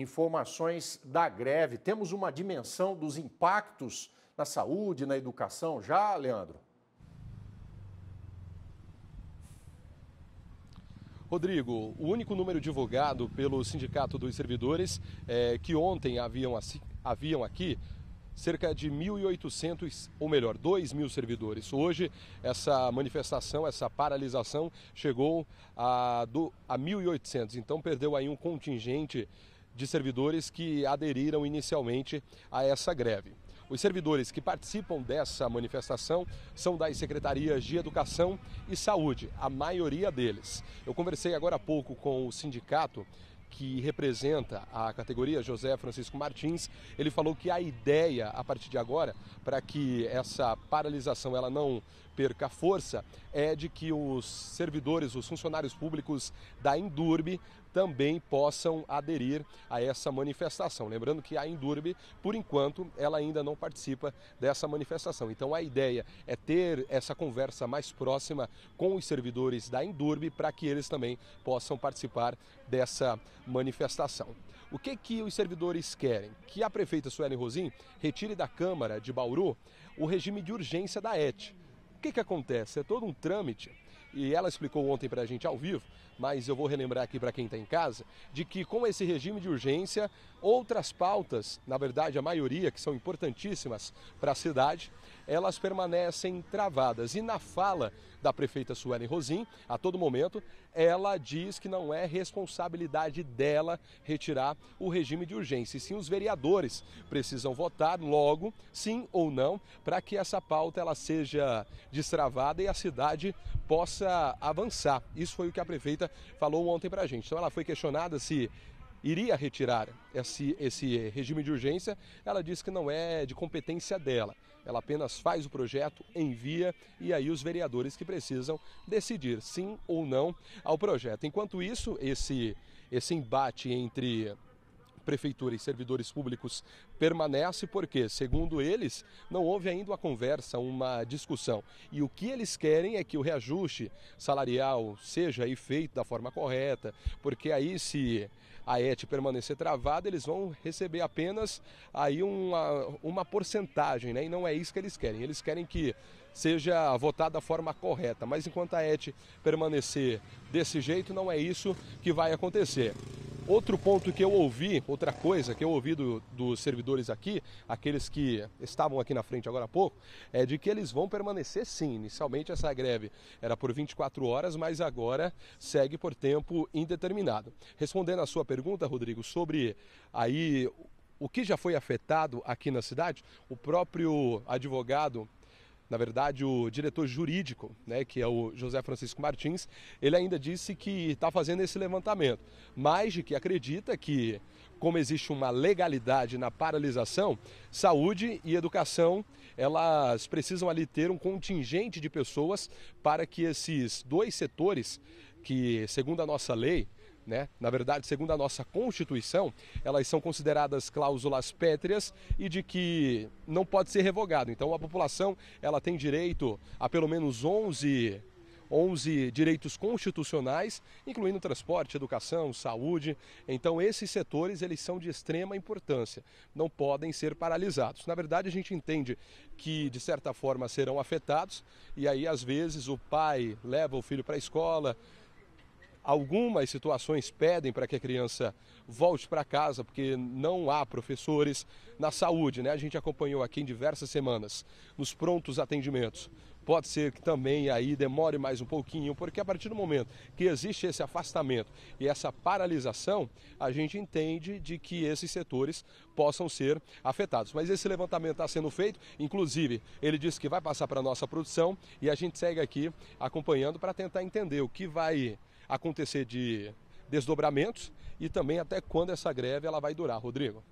informações da greve. Temos uma dimensão dos impactos na saúde, na educação já, Leandro? Rodrigo, o único número divulgado pelo Sindicato dos Servidores é que ontem haviam, haviam aqui cerca de 1.800, ou melhor, 2.000 mil servidores. Hoje, essa manifestação, essa paralisação chegou a, do, a 1.800, então perdeu aí um contingente de servidores que aderiram inicialmente a essa greve. Os servidores que participam dessa manifestação são das secretarias de Educação e Saúde, a maioria deles. Eu conversei agora há pouco com o sindicato que representa a categoria José Francisco Martins, ele falou que a ideia a partir de agora para que essa paralisação ela não perca força é de que os servidores, os funcionários públicos da Indurbe também possam aderir a essa manifestação. Lembrando que a Endurbe, por enquanto, ela ainda não participa dessa manifestação. Então a ideia é ter essa conversa mais próxima com os servidores da Endurbe para que eles também possam participar dessa manifestação. O que que os servidores querem? Que a prefeita Sueli Rosim retire da Câmara de Bauru o regime de urgência da ET. O que, que acontece? É todo um trâmite e ela explicou ontem para a gente ao vivo, mas eu vou relembrar aqui para quem está em casa, de que com esse regime de urgência, outras pautas, na verdade a maioria, que são importantíssimas para a cidade, elas permanecem travadas. E na fala da prefeita Suelen Rosim, a todo momento, ela diz que não é responsabilidade dela retirar o regime de urgência. E sim, os vereadores precisam votar logo, sim ou não, para que essa pauta ela seja destravada e a cidade possa avançar. Isso foi o que a prefeita falou ontem para a gente. Então, ela foi questionada se iria retirar esse, esse regime de urgência, ela diz que não é de competência dela. Ela apenas faz o projeto, envia e aí os vereadores que precisam decidir sim ou não ao projeto. Enquanto isso, esse, esse embate entre Prefeitura e servidores públicos permanece porque, segundo eles, não houve ainda uma conversa, uma discussão. E o que eles querem é que o reajuste salarial seja feito da forma correta, porque aí se a ET permanecer travada, eles vão receber apenas aí uma, uma porcentagem, né? E não é isso que eles querem. Eles querem que seja votada da forma correta. Mas enquanto a ET permanecer desse jeito, não é isso que vai acontecer. Outro ponto que eu ouvi, outra coisa que eu ouvi do, dos servidores aqui, aqueles que estavam aqui na frente agora há pouco, é de que eles vão permanecer sim. Inicialmente essa greve era por 24 horas, mas agora segue por tempo indeterminado. Respondendo à sua pergunta, Rodrigo, sobre aí o que já foi afetado aqui na cidade, o próprio advogado na verdade o diretor jurídico, né, que é o José Francisco Martins, ele ainda disse que está fazendo esse levantamento, mas de que acredita que, como existe uma legalidade na paralisação, saúde e educação elas precisam ali ter um contingente de pessoas para que esses dois setores que, segundo a nossa lei, né? Na verdade, segundo a nossa Constituição, elas são consideradas cláusulas pétreas e de que não pode ser revogado. Então a população, ela tem direito a pelo menos 11 11 direitos constitucionais, incluindo transporte, educação, saúde. Então esses setores eles são de extrema importância, não podem ser paralisados. Na verdade a gente entende que de certa forma serão afetados e aí às vezes o pai leva o filho para a escola, Algumas situações pedem para que a criança volte para casa, porque não há professores na saúde, né? A gente acompanhou aqui em diversas semanas nos prontos atendimentos. Pode ser que também aí demore mais um pouquinho, porque a partir do momento que existe esse afastamento e essa paralisação, a gente entende de que esses setores possam ser afetados. Mas esse levantamento está sendo feito, inclusive ele disse que vai passar para a nossa produção e a gente segue aqui acompanhando para tentar entender o que vai acontecer de desdobramentos e também até quando essa greve ela vai durar, Rodrigo.